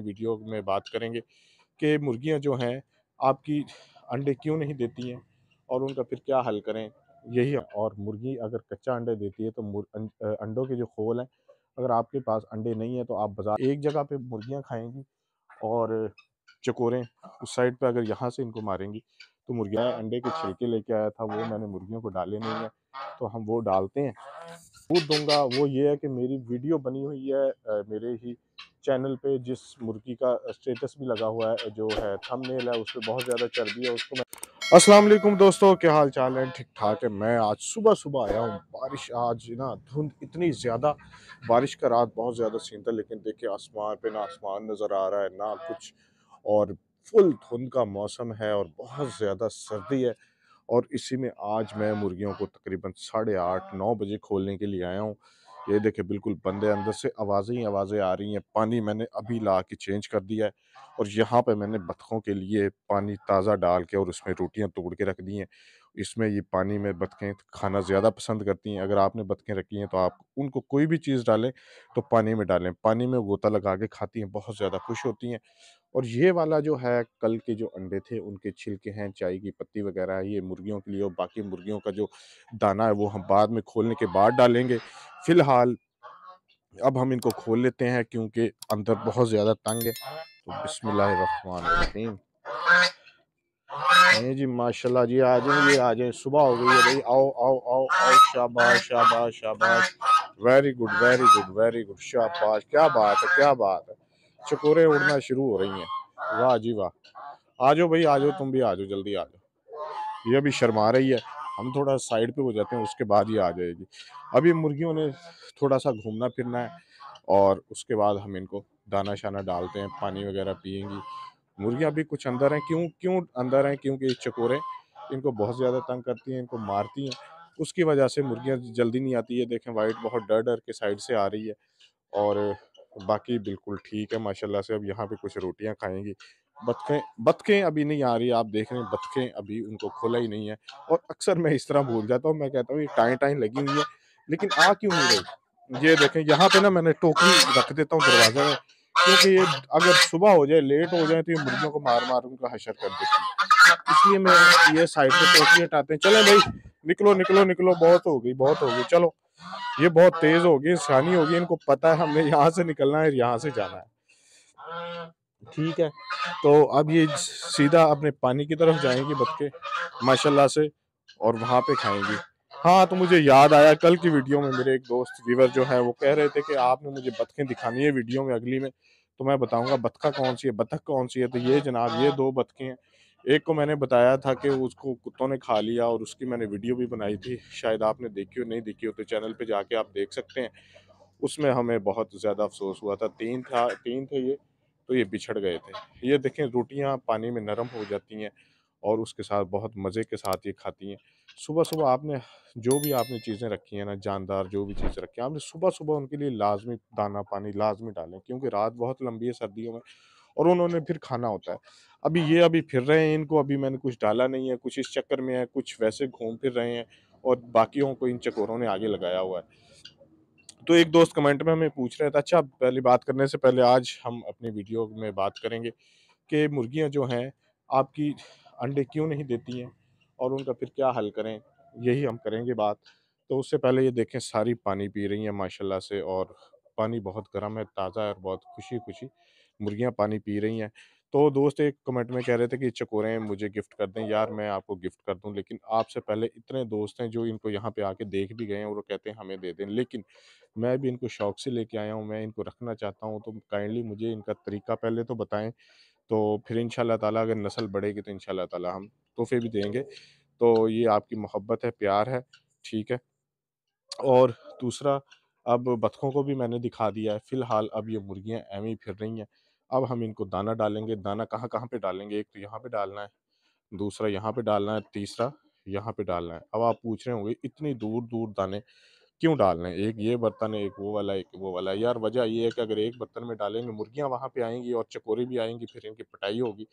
Video में बात करेंगे कि मुर्गियां जो हैं आपकी अंडे क्यों नहीं देती हैं और उनका फिर क्या हल करें यही और मुर्गी अगर कच्चा अंडे देती है तो अं, अंडों के जो खोल हैं अगर आपके पास अंडे नहीं है तो आप बाजार एक जगह पे मुर्गियां खाएंगी और चकोरें उस साइड पे अगर यहाँ से इनको मारेंगी तो मुर्गियाँ अंडे के हाँ। छिलके लेके आया था वो मैंने मुर्गियों को डाले नहीं है तो हम वो डालते हैं सबूत दूंगा वो ये है कि मेरी वीडियो बनी हुई है मेरे ही चैनल पे जिस मुर्गी का स्टेटस भी लगा हुआ है जो है थंबनेल है उस पर बहुत ज़्यादा चर्बी है उसको मैं असलम दोस्तों क्या हाल चाल है ठीक ठाक है मैं आज सुबह सुबह आया हूँ बारिश आज ना धुंध इतनी ज़्यादा बारिश का रात बहुत ज़्यादा सीन था लेकिन देखिए आसमान पे ना आसमान नज़र आ रहा है ना कुछ और फुल धुंध का मौसम है और बहुत ज़्यादा सर्दी है और इसी में आज मैं मुर्गियों को तकरीबन साढ़े आठ नौ बजे खोलने के लिए आया हूँ ये देखे बिल्कुल बंदे अंदर से आवाज़ें ही आवाज़ें आ रही हैं पानी मैंने अभी ला के चेंज कर दिया है और यहाँ पे मैंने बतखों के लिए पानी ताज़ा डाल के और उसमें रोटियाँ तोड़ के रख दी हैं इसमें ये पानी में बतखें खाना ज़्यादा पसंद करती हैं अगर आपने बतखें रखी हैं तो आप उनको कोई भी चीज़ डालें तो पानी में डालें पानी में गोता लगा के खाती हैं बहुत ज़्यादा खुश होती हैं और ये वाला जो है कल के जो अंडे थे उनके छिलके हैं चाय की पत्ती वगैरह है ये मुर्गियों के लिए और बाकी मुर्गियों का जो दाना है वो हम बाद में खोलने के बाद डालेंगे फ़िलहाल अब हम इनको खोल लेते हैं क्योंकि अंदर बहुत ज़्यादा तंग है तो बिसमीम नहीं जी माशाल्लाह जी आ जाए ये आ जाए सुबह हो गई है भाई आओ आओ आओ आओ शाबाश शाबाश शाबाश very good very good very good शाबाश क्या बात है क्या बात है चकोरे उड़ना शुरू हो रही हैं वाह जी वाह आ जाओ भाई आ जाओ तुम भी आ जाओ जल्दी आ जाओ ये अभी शर्मा रही है हम थोड़ा साइड पे हो जाते हैं उसके बाद ही आ जाएगी अभी मुर्गियों ने थोड़ा सा घूमना फिरना है और उसके बाद हम इनको दाना शाना डालते हैं पानी वगैरह पियेंगी मुर्गियाँ भी कुछ अंदर हैं क्यों क्यों अंदर हैं क्योंकि चकोरें इनको बहुत ज़्यादा तंग करती हैं इनको मारती हैं उसकी वजह से मुर्गियाँ जल्दी नहीं आती है देखें वाइट बहुत डर डर के साइड से आ रही है और बाकी बिल्कुल ठीक है माशाल्लाह से अब यहाँ पे कुछ रोटियाँ खाएंगी बतखें बतखें अभी नहीं आ रही आप देख रहे हैं बतखें अभी उनको खोला ही नहीं है और अक्सर मैं इस तरह भूल जाता हूँ मैं कहता हूँ ये टाइम टाइम लगी हुई है लेकिन आ क्यों नहीं रही ये देखें यहाँ पे ना मैंने टोकरी रख देता हूँ दरवाजे में क्योंकि ये अगर सुबह हो जाए लेट हो जाए तो ये मुर्गियों को मार मार उनका हशर कर देती है इसलिए मैं ये साइड पे टोकरी हटाते हैं चले भाई निकलो निकलो निकलो बहुत हो गई बहुत हो गई चलो ये बहुत तेज होगी इंसानी होगी इनको पता है हमें यहाँ से निकलना है यहाँ से जाना है ठीक है तो अब ये सीधा अपने पानी की तरफ जाएंगी बतके माशाल्लाह से और वहाँ पे खाएंगी हाँ तो मुझे याद आया कल की वीडियो में मेरे एक दोस्त व्यूवर जो है वो कह रहे थे कि आपने मुझे बतखें दिखानी है वीडियो में अगली में तो मैं बताऊंगा बतखा कौन सी है बतख कौन सी है तो ये जनाब ये हाँ। दो बतखें हैं एक को मैंने बताया था कि उसको कुत्तों ने खा लिया और उसकी मैंने वीडियो भी बनाई थी शायद आपने देखी हो नहीं देखी हो तो चैनल पर जाके आप देख सकते हैं उसमें हमें बहुत ज़्यादा अफसोस हुआ था तीन था तीन थे ये तो ये बिछड़ गए थे ये देखें रोटियाँ पानी में नरम हो जाती हैं और उसके साथ बहुत मज़े के साथ ये खाती हैं सुबह सुबह आपने जो भी आपने चीज़ें रखी हैं ना जानदार जो भी चीज़ रखी है आपने सुबह सुबह उनके लिए लाजमी दाना पानी लाजमी डालें क्योंकि रात बहुत लंबी है सर्दियों में और उन्होंने फिर खाना होता है अभी ये अभी फिर रहे हैं इनको अभी मैंने कुछ डाला नहीं है कुछ इस चक्कर में है कुछ वैसे घूम फिर रहे हैं और बाकियों को इन चकोरों ने आगे लगाया हुआ है तो एक दोस्त कमेंट में हमें पूछ रहे थे अच्छा पहले बात करने से पहले आज हम अपनी वीडियो में बात करेंगे कि मुर्गियाँ जो हैं आपकी अंडे क्यों नहीं देती हैं और उनका फिर क्या हल करें यही हम करेंगे बात तो उससे पहले ये देखें सारी पानी पी रही हैं माशाल्लाह से और पानी बहुत गर्म है ताज़ा है और बहुत खुशी खुशी मुर्गियाँ पानी पी रही हैं तो दोस्त एक कमेंट में कह रहे थे कि चकोरे मुझे गिफ्ट कर दें यार मैं आपको गिफ्ट कर दूं लेकिन आपसे पहले इतने दोस्त हैं जो इनको यहाँ पे आके देख भी गए हैं और वो कहते हैं हमें दे दें लेकिन मैं भी इनको शौक से लेके आया हूँ मैं इनको रखना चाहता हूँ तो काइंडली मुझे इनका तरीका पहले तो बताएं तो फिर इन ताला अगर नस्ल बढ़ेगी तो इन ताला हम तोहफे भी देंगे तो ये आपकी मोहब्बत है प्यार है ठीक है और दूसरा अब बतखों को भी मैंने दिखा दिया है फ़िलहाल अब ये मुर्गियाँ एवं ही फिर रही हैं अब हम इनको दाना डालेंगे दाना कहाँ कहाँ पर डालेंगे एक तो यहाँ पर डालना है दूसरा यहाँ पर डालना है तीसरा यहाँ पर डालना है अब आप पूछ रहे होंगे इतनी दूर दूर दाने क्यों डाल रहे हैं एक ये बर्तन है एक वो वाला एक वो वाला यार वजह ये है कि अगर एक बर्तन में डालेंगे मुर्गियाँ वहाँ पर आएंगी और चकोरी भी आएंगी फिर इनकी पटाई होगी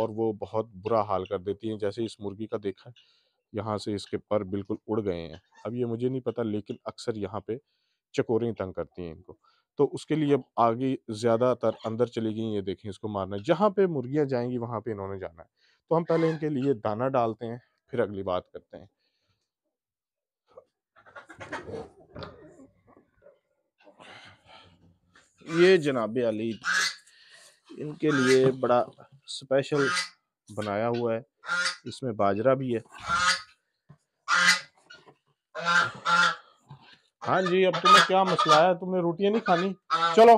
और वो बहुत बुरा हाल कर देती हैं जैसे इस मुर्गी का देखा यहाँ से इसके पर बिल्कुल उड़ गए हैं अब ये मुझे नहीं पता लेकिन अक्सर यहाँ पे चकोरें तंग करती हैं इनको तो उसके लिए अब आगे ज़्यादातर अंदर चली गई ये देखें इसको मारना है जहाँ पे मुर्गियाँ जाएंगी वहाँ पे इन्होंने जाना है तो हम पहले इनके लिए दाना डालते हैं फिर अगली बात करते हैं ये जनाबे अली इनके लिए बड़ा स्पेशल बनाया हुआ है इसमें बाजरा भी है हाँ जी अब तुम्हें क्या मसला है तुमने रोटियां नहीं खानी चलो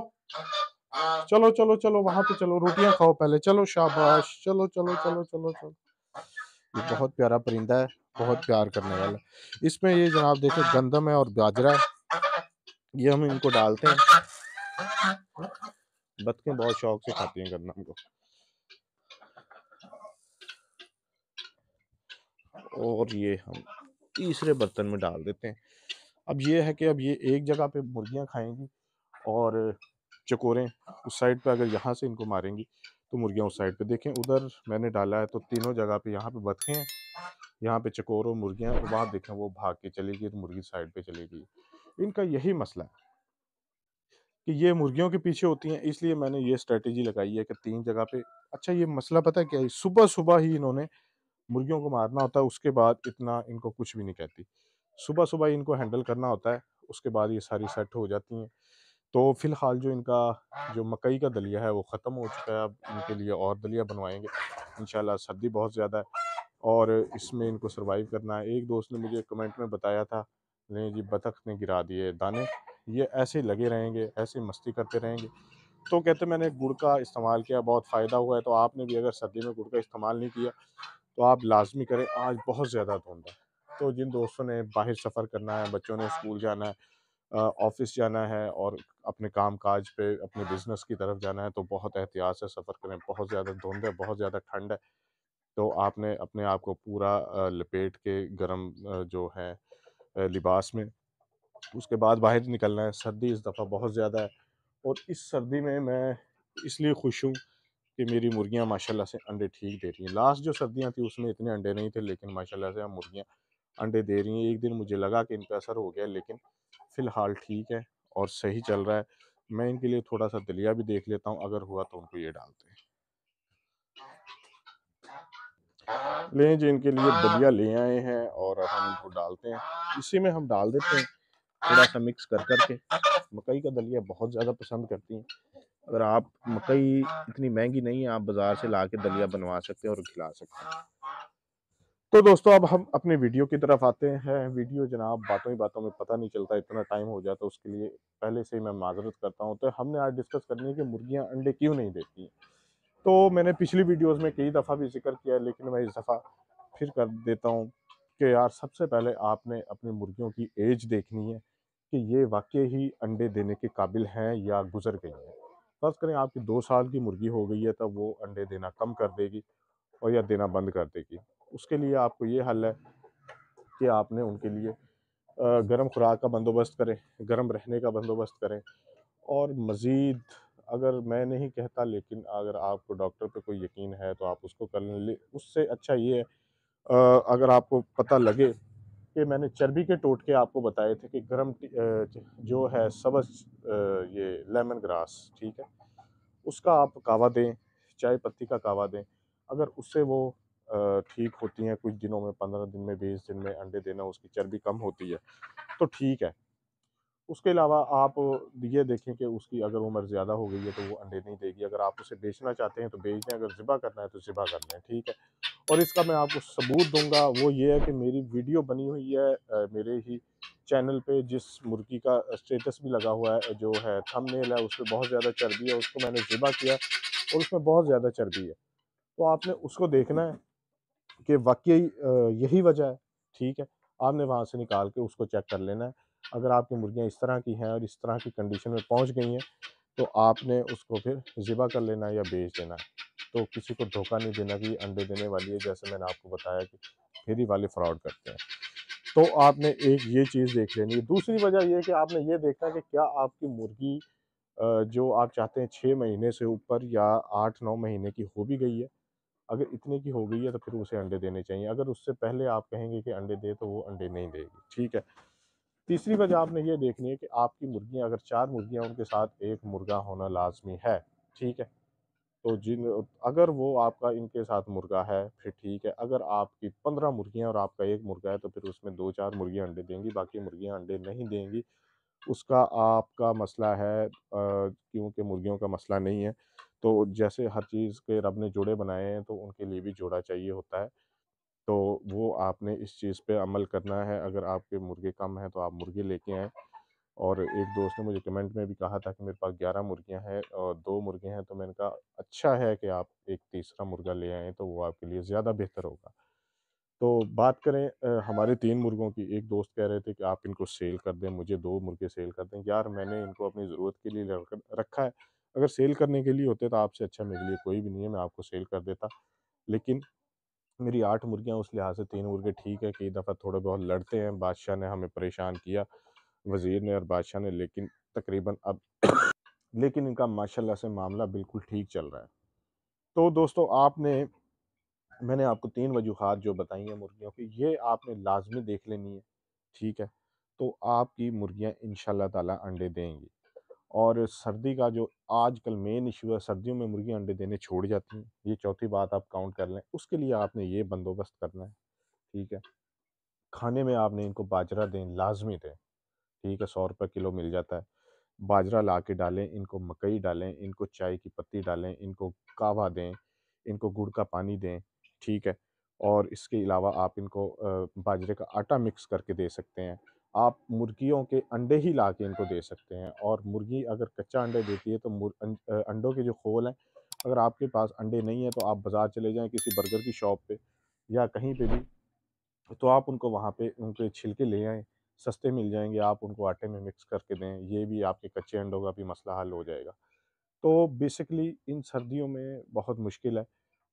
चलो चलो चलो वहां पे चलो रोटियां खाओ पहले चलो शाबाश चलो चलो चलो चलो चलो ये बहुत प्यारा परिंदा है बहुत प्यार करने वाला इसमें ये जनाब देखे गंदम है और बाजरा है ये हम इनको डालते हैं बतखें बहुत शौक से खाती हैं गंदम को और ये हम तीसरे बर्तन में डाल देते हैं अब ये है कि अब ये एक जगह पे मुर्गियां खाएंगी और चकोरे उस साइड पे अगर यहाँ से इनको मारेंगी तो मुर्गियां उस साइड पे देखें उधर मैंने डाला है तो तीनों जगह पे यहाँ पे बतखें यहाँ पे चकोर और मुर्गियाँ तो वहाँ देखें वो भाग के चली गई तो मुर्गी साइड पे चली गई इनका यही मसला है कि ये मुर्गियों के पीछे होती हैं इसलिए मैंने ये स्ट्रेटेजी लगाई है कि तीन जगह पे अच्छा ये मसला पता है क्या है सुबह सुबह ही इन्होंने मुर्गियों को मारना होता है उसके बाद इतना इनको कुछ भी नहीं कहती सुबह सुबह इनको हैंडल करना होता है उसके बाद ये सारी सेट हो जाती हैं तो फ़िलहाल जो इनका जो मकई का दलिया है वो ख़त्म हो चुका है अब इनके लिए और दलिया बनवाएंगे इन सर्दी बहुत ज़्यादा है और इसमें इनको सर्वाइव करना है एक दोस्त ने मुझे कमेंट में बताया था नहीं जी बतख ने गिरा दिए दाने ये ऐसे लगे रहेंगे ऐसे मस्ती करते रहेंगे तो कहते मैंने गुड़ का इस्तेमाल किया बहुत फ़ायदा हुआ है तो आपने भी अगर सर्दी में गुड़ का इस्तेमाल नहीं किया तो आप लाजमी करें आज बहुत ज़्यादा धुंध है तो जिन दोस्तों ने बाहर सफ़र करना है बच्चों ने स्कूल जाना है ऑफिस जाना है और अपने काम काज पे अपने बिज़नेस की तरफ जाना है तो बहुत एहतियात से सफ़र करें बहुत ज़्यादा धुंध है बहुत ज़्यादा ठंड है तो आपने अपने आप को पूरा लपेट के गर्म जो है लिबास में उसके बाद बाहर निकलना है सर्दी इस दफ़ा बहुत ज़्यादा है और इस सर्दी में मैं इसलिए खुश हूँ कि मेरी मुर्गियाँ माशाल्लाह से अंडे ठीक दे रही हैं लास्ट जो सर्दियाँ थी उसमें इतने अंडे नहीं थे लेकिन माशाल्लाह से हम मुर्गियाँ अंडे दे रही हैं एक दिन मुझे लगा कि इन पर असर हो गया लेकिन फ़िलहाल ठीक है और सही चल रहा है मैं इनके लिए थोड़ा सा दलिया भी देख लेता हूँ अगर हुआ तो उनको ये डालते हैं हाँ। लें जी इनके लिए दलिया हाँ। ले आए हैं और हम इनको हाँ। डालते हैं इसी में हम डाल देते हैं थोड़ा सा मिक्स कर करके मकई का दलिया बहुत ज़्यादा पसंद करती हैं अगर आप मकई इतनी महंगी नहीं है आप बाज़ार से ला के दलिया बनवा सकते हैं और खिला सकते हैं तो दोस्तों अब हम अपने वीडियो की तरफ आते हैं वीडियो जनाब बातों ही बातों में पता नहीं चलता इतना टाइम हो जाता है उसके लिए पहले से ही मैं माजरत करता हूँ तो हमने आज डिस्कस करनी है कि मुर्गियाँ अंडे क्यों नहीं देती हैं तो मैंने पिछली वीडियोस में कई दफ़ा भी जिक्र किया लेकिन मैं इस दफ़ा फिर कर देता हूँ कि यार सबसे पहले आपने अपनी मुर्गियों की एज देखनी है कि ये वाकई ही अंडे देने के काबिल हैं या गुजर गई हैं फर्ज करें आपकी दो साल की मुर्गी हो गई है तब वो अंडे देना कम कर देगी और या देना बंद कर देगी उसके लिए आपको ये हल है कि आपने उनके लिए गर्म खुराक का बंदोबस्त करें गर्म रहने का बंदोबस्त करें और मज़ीद अगर मैं नहीं कहता लेकिन अगर आपको डॉक्टर पे कोई यकीन है तो आप उसको कर लें उससे अच्छा ये है अगर आपको पता लगे कि मैंने चर्बी के टोटके आपको बताए थे कि गर्म जो है सबज ये लेमन ग्रास ठीक है उसका आप कावा दें चाय पत्ती का कावा दें अगर उससे वो ठीक होती हैं कुछ दिनों में पंद्रह दिन में बीस दिन में अंडे देना उसकी चर्बी कम होती है तो ठीक है उसके अलावा आप ये देखें कि उसकी अगर उम्र ज़्यादा हो गई है तो वो अंडे नहीं देगी अगर आप उसे बेचना चाहते हैं तो बेच दें अगर ज़िबा करना है तो ज़िबा कर लें ठीक है और इसका मैं आपको सबूत दूंगा वो ये है कि मेरी वीडियो बनी हुई है मेरे ही चैनल पे जिस मुर्गी का स्टेटस भी लगा हुआ है जो है थमनेल है उस पर बहुत ज़्यादा चर्बी है उसको मैंने ज़िबा किया और उसमें बहुत ज़्यादा चर्बी है तो आपने उसको देखना है कि वाकई यही वजह है ठीक है आपने वहाँ से निकाल के उसको चेक कर लेना है अगर आपकी मुर्गियाँ इस तरह की हैं और इस तरह की कंडीशन में पहुँच गई हैं तो आपने उसको फिर ज़िबा कर लेना या बेच देना तो किसी को धोखा नहीं देना कि अंडे देने वाली है जैसे मैंने आपको बताया कि फेरी वाले फ्रॉड करते हैं तो आपने एक ये चीज़ देख लेनी दूसरी वजह यह कि आपने ये देखना कि क्या आपकी मुर्गी जो आप चाहते हैं छः महीने से ऊपर या आठ नौ महीने की हो भी गई है अगर इतने की हो गई है तो फिर उसे अंडे देने चाहिए अगर उससे पहले आप कहेंगे कि अंडे दे तो वो अंडे नहीं देगी ठीक है तीसरी वजह आपने ये देखनी है कि आपकी मुर्गियाँ अगर चार मुर्गियाँ उनके साथ एक मुर्गा होना लाजमी है ठीक है तो जिन अगर वो आपका इनके साथ मुर्गा है फिर ठीक है अगर आपकी पंद्रह मुर्गियाँ और आपका एक मुर्गा है तो फिर उसमें दो चार मुर्गियाँ अंडे देंगी बाकी मुर्गियाँ अंडे नहीं देंगी उसका आपका मसला है क्योंकि मुर्गियों का मसला नहीं है तो जैसे हर चीज़ के रब ने जोड़े बनाए हैं तो उनके लिए भी जोड़ा चाहिए होता है तो वो आपने इस चीज़ पे अमल करना है अगर आपके मुर्गे कम हैं तो आप मुर्गे लेके आएँ और एक दोस्त ने मुझे कमेंट में भी कहा था कि मेरे पास ग्यारह मुर्गियाँ हैं और दो मुर्गे हैं तो मैंने कहा अच्छा है कि आप एक तीसरा मुर्गा ले आएँ तो वो आपके लिए ज़्यादा बेहतर होगा तो बात करें हमारे तीन मुर्गों की एक दोस्त कह रहे थे कि आप इनको सेल कर दें मुझे दो मुर्गे सेल कर दें यार मैंने इनको अपनी ज़रूरत के लिए रखा है अगर सेल करने के लिए होते तो आपसे अच्छा मेरे लिए कोई भी नहीं है मैं आपको सेल कर देता लेकिन मेरी आठ मुर्गियाँ उस लिहाज से तीन मुर्गे ठीक है कई दफ़ा थोड़े बहुत लड़ते हैं बादशाह ने हमें परेशान किया वज़ीर ने और बादशाह ने लेकिन तकरीबन अब लेकिन इनका माशाल्लाह से मामला बिल्कुल ठीक चल रहा है तो दोस्तों आपने मैंने आपको तीन वजूहत जो बताई हैं मुर्गियों की ये आपने लाजमी देख लेनी है ठीक है तो आपकी मुर्गियाँ इन ताला अंडे देंगी और सर्दी का जो आजकल मेन इशू है सर्दियों में मुर्गियाँ अंडे देने छोड़ जाती हैं ये चौथी बात आप काउंट कर लें उसके लिए आपने ये बंदोबस्त करना है ठीक है खाने में आपने इनको बाजरा दें लाजमी दें ठीक है सौ रुपये किलो मिल जाता है बाजरा ला के डालें इनको मकई डालें इनको चाय की पत्ती डालें इनको कावा दें इनको गुड़ का पानी दें ठीक है और इसके अलावा आप इनको बाजरे का आटा मिक्स करके दे सकते हैं आप मुर्गियों के अंडे ही ला के इनको दे सकते हैं और मुर्गी अगर कच्चा अंडे देती है तो अं, अंडों के जो खोल हैं अगर आपके पास अंडे नहीं है तो आप बाज़ार चले जाएं किसी बर्गर की शॉप पे या कहीं पे भी तो आप उनको वहाँ पे उनके छिलके ले आएँ सस्ते मिल जाएंगे आप उनको आटे में मिक्स करके दें ये भी आपके कच्चे अंडों का भी मसला हल हो जाएगा तो बेसिकली इन सर्दियों में बहुत मुश्किल है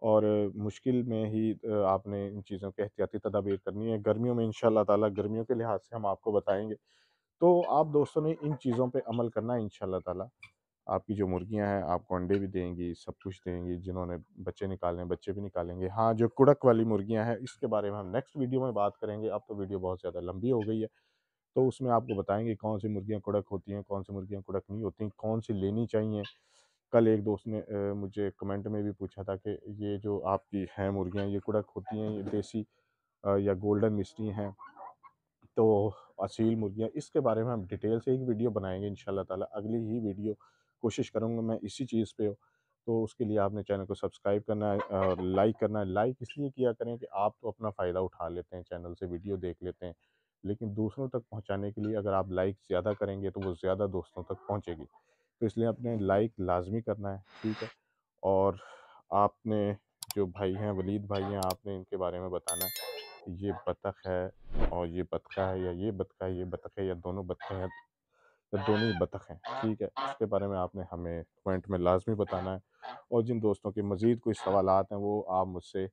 और मुश्किल में ही आपने इन चीज़ों के एहतियाती तदाबीर करनी है गर्मियों में इन ताला गर्मियों के लिहाज से हम आपको बताएंगे तो आप दोस्तों ने इन चीज़ों पे अमल करना है इन ताला आपकी जो मुर्गियां हैं आपको अंडे भी देंगी सब कुछ देंगी जिन्होंने बच्चे निकालने बच्चे भी निकालेंगे हाँ जो कुड़क वाली मुर्गियाँ हैं इसके बारे में हम नेक्स्ट वीडियो में बात करेंगे अब तो वीडियो बहुत ज़्यादा लंबी हो गई है तो उसमें आपको बताएंगे कौन सी मुर्गियाँ कुड़क होती हैं कौन सी मुर्गियाँ कुड़क नहीं होती कौन सी लेनी चाहिए कल एक दोस्त ने मुझे कमेंट में भी पूछा था कि ये जो आपकी हैं मुर्गियाँ ये कुड़क होती हैं ये देसी या गोल्डन मिस्ट्री हैं तो असील मुर्गियाँ इसके बारे में हम डिटेल से एक वीडियो बनाएंगे इन ताला अगली ही वीडियो कोशिश करूँगा मैं इसी चीज़ पे तो उसके लिए आपने चैनल को सब्सक्राइब करना है और लाइक करना है लाइक इसलिए किया करें कि आप तो अपना फ़ायदा उठा लेते हैं चैनल से वीडियो देख लेते हैं लेकिन दूसरों तक पहुँचाने के लिए अगर आप लाइक ज़्यादा करेंगे तो वो ज़्यादा दोस्तों तक पहुँचेगी तो इसलिए आपने लाइक लाजमी करना है ठीक है और आपने जो भाई हैं वलीद भाई हैं आपने इनके बारे में बताना है ये बतख है और ये बतखा है या ये बतखा है ये बतख है या दोनों बतखें हैं या दोनों ही बतख हैं ठीक है इसके बारे में आपने हमें कमेंट में लाजमी बताना है और जिन दोस्तों के मज़ीद कोई सवाल हैं वो आप मुझसे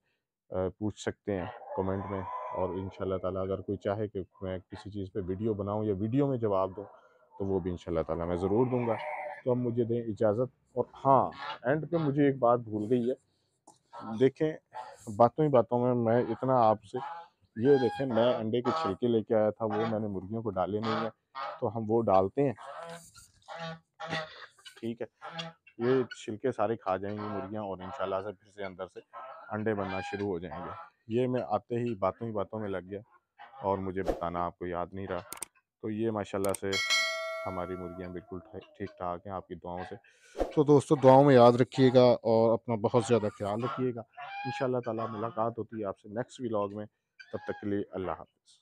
पूछ सकते हैं कमेंट में और इन ताला अगर कोई चाहे कि मैं किसी चीज़ पे वीडियो बनाऊं या वीडियो में जवाब दूं तो वो भी इन ताला मैं ज़रूर दूंगा तो हम मुझे दें इजाज़त और हाँ एंड पे मुझे एक बात भूल गई है देखें बातों ही बातों में मैं इतना आपसे ये देखें मैं अंडे के छिलके लेके आया था वो मैंने मुर्गियों को डाले नहीं है तो हम वो डालते हैं ठीक है ये छिलके सारे खा जाएंगी मुर्गियाँ और इंशाल्लाह से फिर से अंदर से अंडे बनना शुरू हो जाएंगे ये मैं आते ही बातों ही बातों में लग गया और मुझे बताना आपको याद नहीं रहा तो ये माशाल्लाह से हमारी मुर्गियाँ बिल्कुल ठीक ठाक हैं आपकी दुआओं से तो दोस्तों दुआओं में याद रखिएगा और अपना बहुत ज़्यादा ख्याल रखिएगा इन ताला मुलाकात होती है आपसे नेक्स्ट व्लॉग में तब तक के लिए अल्लाह हाफिज़